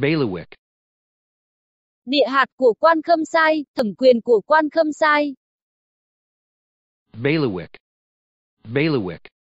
bailiwick. Địa hạt của quan khâm sai, thẩm quyền của quan khâm sai. Bailiwick. Bailiwick.